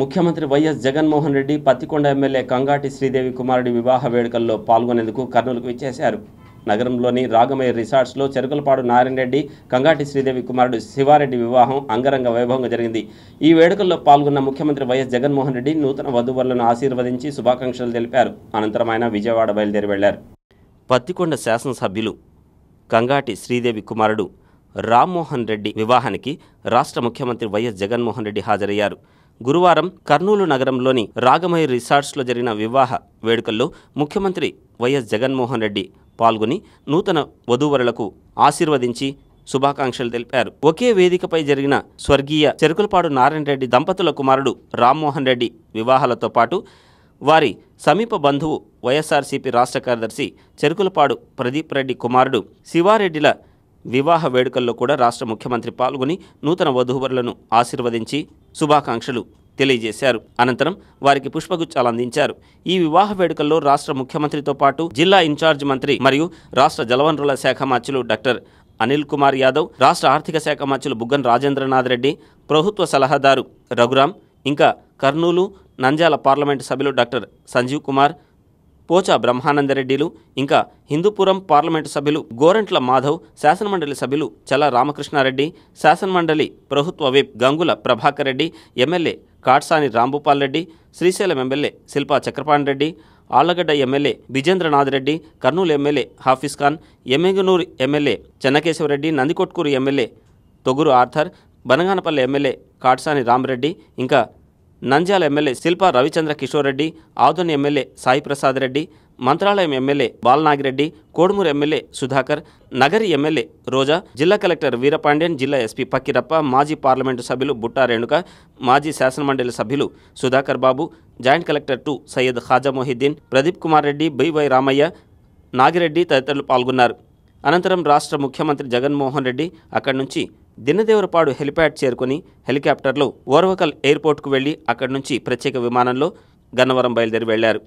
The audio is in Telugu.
ముఖ్యమంత్రి వైఎస్ జగన్మోహన్ రెడ్డి పత్తికొండ ఎమ్మెల్యే కంగాటి శ్రీదేవి కుమారుడి వివాహ వేడుకల్లో పాల్గొనేందుకు కర్నూలుకు విచ్చేశారు నగరంలోని రాగమయ్య రిసార్ట్స్లో చెరుకులపాడు నారాయణ రెడ్డి కంగాటి శ్రీదేవి కుమారుడు శివారెడ్డి వివాహం అంగరంగ వైభవంగా జరిగింది ఈ వేడుకల్లో పాల్గొన్న ముఖ్యమంత్రి వైఎస్ జగన్మోహన్ రెడ్డి నూతన వధువులను ఆశీర్వదించి శుభాకాంక్షలు తెలిపారు అనంతరం ఆయన విజయవాడ బయలుదేరి వెళ్లారు పత్తికొండ శాసనసభ్యులు కంగాటి శ్రీదేవి కుమారుడు రామ్మోహన్ రెడ్డి వివాహానికి రాష్ట్ర ముఖ్యమంత్రి వైఎస్ జగన్మోహన్ రెడ్డి హాజరయ్యారు గురువారం కర్నూలు నగరంలోని రాగమయ్య రిసార్ట్స్లో జరిగిన వివాహ వేడుకల్లో ముఖ్యమంత్రి వైఎస్ జగన్మోహన్ రెడ్డి పాల్గొని నూతన వధూవరులకు ఆశీర్వదించి శుభాకాంక్షలు తెలిపారు ఒకే వేదికపై జరిగిన స్వర్గీయ చెరుకులపాడు నారాయణ రెడ్డి దంపతుల కుమారుడు రామ్మోహన్ రెడ్డి వివాహాలతో పాటు వారి సమీప బంధువు వైఎస్ఆర్సీపీ రాష్ట్ర కార్యదర్శి చెరుకులపాడు ప్రదీప్ రెడ్డి కుమారుడు శివారెడ్డిల వివాహ వేడుకల్లో కూడా రాష్ట్ర ముఖ్యమంత్రి పాల్గొని నూతన వధూవరులను ఆశీర్వదించి శుభాకాంక్షలు తెలియజేశారు అనంతరం వారికి పుష్పగుచ్చాలు అందించారు ఈ వివాహ వేడుకల్లో రాష్ట్ర ముఖ్యమంత్రితో పాటు జిల్లా ఇన్ఛార్జ్ మంత్రి మరియు రాష్ట్ర జలవనరుల శాఖ మంత్రులు డాక్టర్ అనిల్ కుమార్ యాదవ్ రాష్ట్ర ఆర్థిక శాఖ మంత్రులు బుగ్గన్ రాజేంద్రనాథ్ రెడ్డి ప్రభుత్వ సలహాదారు రఘురాం ఇంకా కర్నూలు నంద్యాల పార్లమెంటు సభ్యులు డాక్టర్ సంజీవ్ కుమార్ పోచ బ్రహ్మానందరెడ్డిలు ఇంకా హిందూపురం పార్లమెంటు సభ్యులు గోరంట్ల మాధవ్ శాసనమండలి సభ్యులు చల రామకృష్ణారెడ్డి శాసనమండలి ప్రభుత్వ whip Gangula Prabhakar Reddy MLA Katasani Rambhupal Reddy Srisailam MLA Shilpa Chakrapani Reddy Allagadda MLA Bijendranath Reddy Kurnool MLA Hafeez Khan Yemmiganur MLA Chennakesava Reddy Nandikotkur MLA Thoguru Arthur Banaganapalli MLA Katasani Rama Reddy ఇంకా Nandyal MLA Shilpa Ravichandra Kishore Reddy Adoni MLA Sai Prasad Reddy Mantralayam MLA Balanagi Reddy Kodumur MLA Sudhakar Nagari MLA Roja జిల్లా కలెక్టర్ వీరపాండ్యన్ జిల్లా ఎస్పీ పక్కిరప్ప మాజీ పార్లమెంటు సభ్యులు బుట్టా రేణుక మాజీ శాసనమండలి సభ్యులు Sudhakar Babu joint collector two Syed Khaja Mohiddin Pradeep Kumar Reddy BY Ramaiah Nagi Reddy తదితరులు పాల్గొన్నారు అనంతరం రాష్ట్ర ముఖ్యమంత్రి జగన్మోహన్ రెడ్డి అక్కడి నుంచి దినదేవరపాడు హెలిప్యాడ్ చేరుకుని హెలికాప్టర్లో ఓర్వకల్ ఎయిర్పోర్ట్కు వెళ్లి అక్కడి నుంచి ప్రత్యేక విమానంలో గన్నవరం బయలుదేరి వెళ్లారు